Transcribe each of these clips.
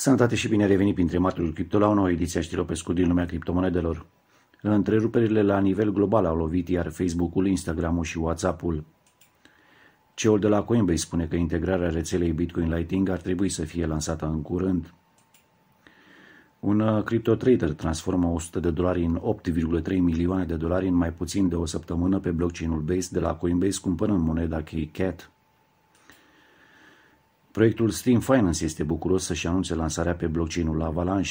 Sănătate și bine revenit printre martorii cripto la o nouă ediție a știrilor pe scurt din lumea criptomonedelor. Întreruperile la nivel global au lovit iar Facebook-ul, Instagram-ul și WhatsApp-ul. CEO de la Coinbase spune că integrarea rețelei Bitcoin Lightning ar trebui să fie lansată în curând. Un uh, crypto trader transformă 100 de dolari în 8,3 milioane de dolari în mai puțin de o săptămână pe blockchain-ul Base de la Coinbase cumpărând moneda Keycat. Proiectul Stream Finance este bucuros să-și anunțe lansarea pe blockchain-ul Avalanche.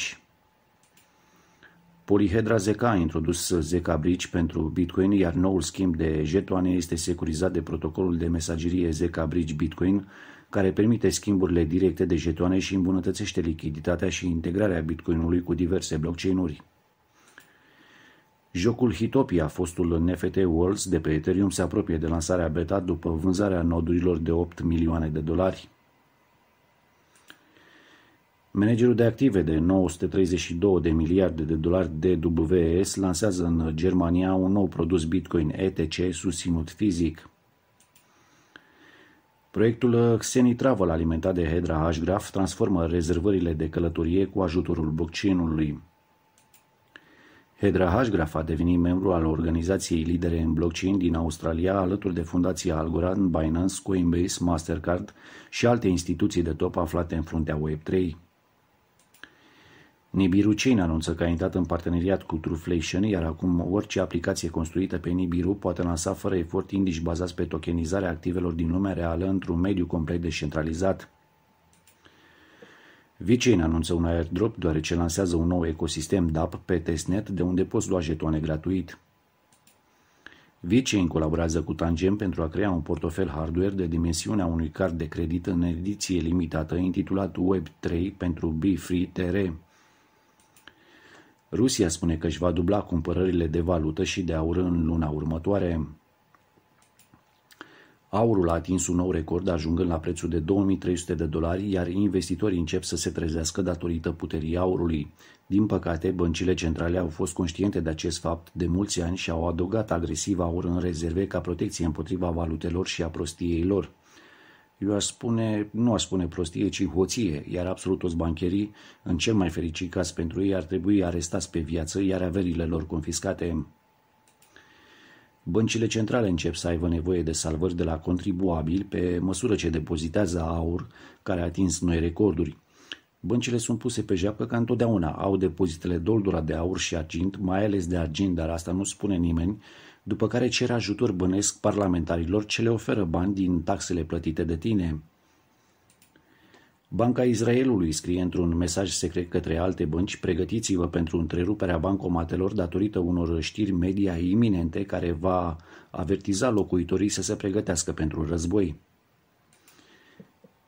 Polyhedra ZK a introdus ZK Bridge pentru Bitcoin, iar noul schimb de jetoane este securizat de protocolul de mesagerie ZK Bridge Bitcoin, care permite schimburile directe de jetoane și îmbunătățește lichiditatea și integrarea Bitcoinului cu diverse blockchain-uri. Jocul Hitopia, fostul NFT Worlds de pe Ethereum, se apropie de lansarea beta după vânzarea nodurilor de 8 milioane de dolari. Managerul de active de 932 de miliarde de dolari DWS lansează în Germania un nou produs Bitcoin ETC susținut fizic. Proiectul Xeni Travel alimentat de Hedra Ashgraph transformă rezervările de călătorie cu ajutorul blockchain-ului. Hedra Ashgraph a devenit membru al organizației lidere în blockchain din Australia alături de fundația Algorand, Binance, Coinbase, Mastercard și alte instituții de top aflate în fruntea Web3. Nibiru Chain anunță că a intrat în parteneriat cu Trueflation, iar acum orice aplicație construită pe Nibiru poate lansa fără efort indici bazați pe tokenizarea activelor din lumea reală într-un mediu complet descentralizat. VeChain anunță un airdrop deoarece lansează un nou ecosistem DAP pe testnet de unde poți lua jetoane gratuit. VeChain colaborează cu Tangem pentru a crea un portofel hardware de dimensiunea unui card de credit în ediție limitată intitulat Web3 pentru BeFree TR. Rusia spune că își va dubla cumpărările de valută și de aur în luna următoare. Aurul a atins un nou record, ajungând la prețul de 2300 de dolari, iar investitorii încep să se trezească datorită puterii aurului. Din păcate, băncile centrale au fost conștiente de acest fapt de mulți ani și au adăugat agresiv aur în rezerve ca protecție împotriva valutelor și a prostiei lor eu aș spune, nu aș spune prostie, ci hoție, iar absolut toți bancherii, în cel mai fericit caz pentru ei, ar trebui arestați pe viață, iar averile lor confiscate. Băncile centrale încep să aibă nevoie de salvări de la contribuabili pe măsură ce depozitează aur, care a atins noi recorduri. Băncile sunt puse pe jeapă ca întotdeauna, au depozitele doldura de aur și argint, mai ales de argint, dar asta nu spune nimeni, după care cere ajutor bănesc parlamentarilor ce le oferă bani din taxele plătite de tine. Banca Israelului scrie într-un mesaj secret către alte bănci, pregătiți-vă pentru întreruperea bancomatelor datorită unor știri media iminente care va avertiza locuitorii să se pregătească pentru război.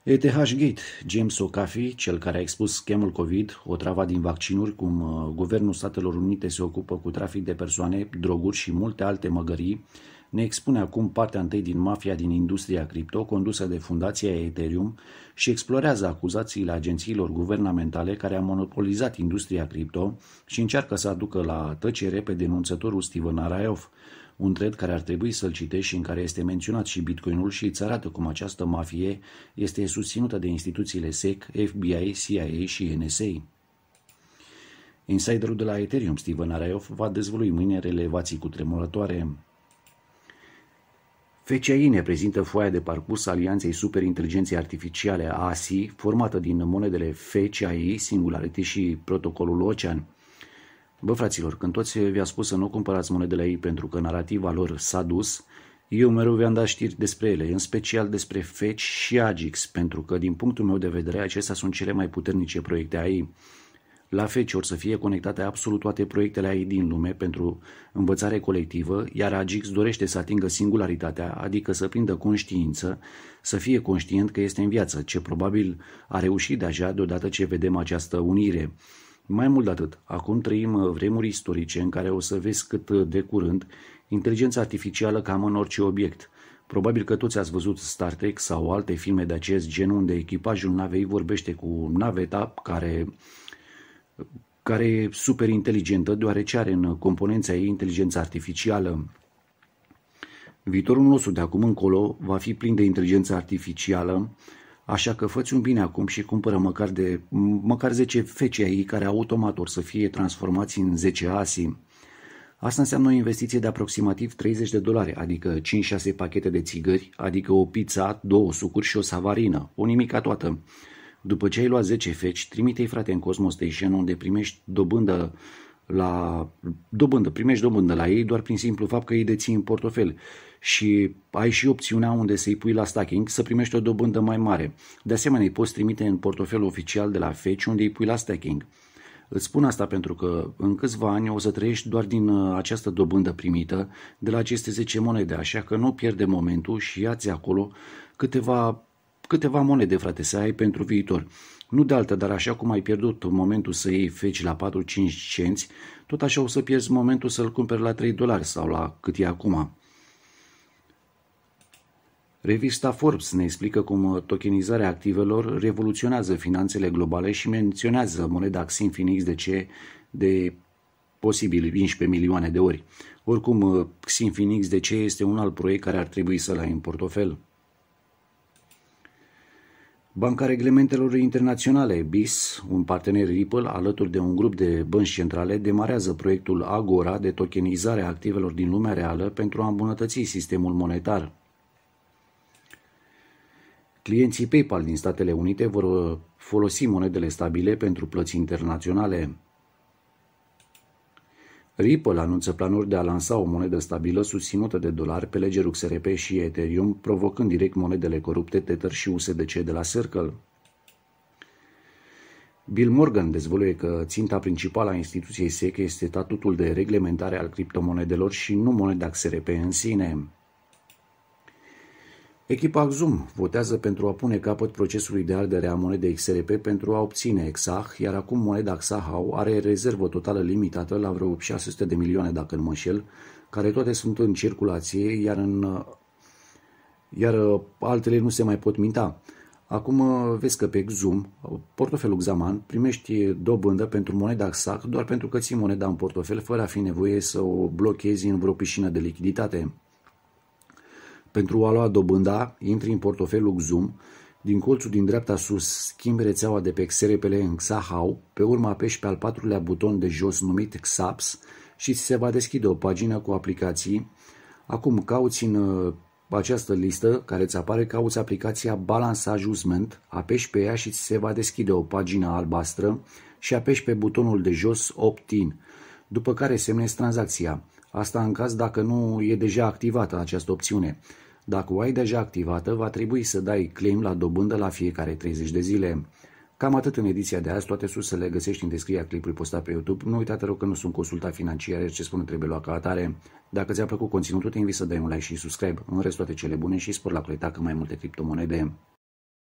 ETH Gate, James O'Caffey, cel care a expus schemul COVID, o travă din vaccinuri, cum uh, Guvernul Statelor Unite se ocupă cu trafic de persoane, droguri și multe alte măgării, ne expune acum partea întâi din mafia din industria cripto, condusă de fundația Ethereum, și explorează acuzațiile agențiilor guvernamentale care au monopolizat industria cripto și încearcă să aducă la tăcere pe denunțătorul Steven Araioff, un thread care ar trebui să-l citești și în care este menționat și bitcoinul și îți arată cum această mafie este susținută de instituțiile SEC, FBI, CIA și NSA. Insiderul de la Ethereum, Steven Arayoff, va dezvălui mâine relevații cu tremurătoare. FCI ne prezintă foaia de parcurs Alianței Superinteligenței Artificiale ASI, formată din monedele FCI, Singularity și Protocolul Ocean. Bă, fraților, când toți vi-a spus să nu cumpărați monedele ei pentru că narativa lor s-a dus, eu mereu vi-am dat știri despre ele, în special despre Fetch și Agix, pentru că, din punctul meu de vedere, acestea sunt cele mai puternice proiecte a ei. La Fetch or să fie conectate absolut toate proiectele ei din lume pentru învățare colectivă, iar Agix dorește să atingă singularitatea, adică să prindă conștiință, să fie conștient că este în viață, ce probabil a reușit deja deodată ce vedem această unire. Mai mult de atât, acum trăim uh, vremuri istorice în care o să vezi cât uh, de curând inteligența artificială cam în orice obiect. Probabil că toți ați văzut Star Trek sau alte filme de acest gen unde echipajul navei vorbește cu naveta care care e super inteligentă, deoarece are în componența ei inteligența artificială. Viitorul nostru de acum încolo va fi plin de inteligență artificială Așa că făți un bine acum și cumpără măcar, de, măcar 10 ei care automat or să fie transformați în 10 ASI. Asta înseamnă o investiție de aproximativ 30 de dolari, adică 5-6 pachete de țigări, adică o pizza, două sucuri și o savarină, o nimica toată. După ce ai luat 10 feci, trimite-i frate în Cosmos Station unde primești dobândă la dobândă, primești dobândă la ei doar prin simplu fapt că îi deții în portofel și ai și opțiunea unde să-i pui la stacking să primești o dobândă mai mare. De asemenea, îi poți trimite în portofelul oficial de la Fetch unde îi pui la stacking. Îți spun asta pentru că în câțiva ani o să trăiești doar din uh, această dobândă primită de la aceste 10 monede, așa că nu pierde momentul și ia acolo câteva câteva monede, frate, să ai pentru viitor. Nu de altă, dar așa cum ai pierdut momentul să iei feci la 4-5 cenți, tot așa o să pierzi momentul să-l cumperi la 3 dolari sau la cât e acum. Revista Forbes ne explică cum tokenizarea activelor revoluționează finanțele globale și menționează moneda Xinfinix de ce de posibil 11 milioane de ori. Oricum, Xinfinix de ce este un alt proiect care ar trebui să-l ai în portofel. Banca Reglementelor Internaționale, BIS, un partener Ripple, alături de un grup de bănci centrale, demarează proiectul Agora de tokenizare a activelor din lumea reală pentru a îmbunătăți sistemul monetar. Clienții PayPal din Statele Unite vor folosi monedele stabile pentru plăți internaționale. Ripple anunță planuri de a lansa o monedă stabilă susținută de dolari pe lege XRP și Ethereum, provocând direct monedele corupte Tether și USDC de la Circle. Bill Morgan dezvăluie că ținta principală a instituției SEC este statutul de reglementare al criptomonedelor și nu moneda XRP în sine. Echipa Axum votează pentru a pune capăt procesului de ardere a monedei XRP pentru a obține EXAH, iar acum moneda XAHAU are rezervă totală limitată la vreo 600 de milioane, dacă nu mă șel, care toate sunt în circulație, iar, în, iar uh, altele nu se mai pot minta. Acum uh, vezi că pe XUM, portofelul Xaman, primești dobândă pentru moneda XAC doar pentru că ții moneda în portofel fără a fi nevoie să o blochezi în vreo piscină de lichiditate. Pentru a lua dobânda, intri în portofelul Zoom, din colțul din dreapta sus schimbi rețeaua de pe XRPL în Xahau, pe urmă apeși pe al patrulea buton de jos numit XAPS și se va deschide o pagină cu aplicații. Acum cauți în uh, această listă care îți apare, cauți aplicația Balance Adjustment, apeși pe ea și ți se va deschide o pagină albastră și apeși pe butonul de jos Opt-in, după care semnezi tranzacția. Asta în caz dacă nu e deja activată această opțiune. Dacă o ai deja activată, va trebui să dai claim la dobândă la fiecare 30 de zile. Cam atât în ediția de azi, toate sursele găsești în descrierea clipului postat pe YouTube. Nu uita, te rog, că nu sunt consultat financiar, ce spun trebuie luat ca atare. Dacă ți-a plăcut conținutul, te invit să dai un like și subscribe. În rest, toate cele bune și spor la coleta mai multe criptomonede.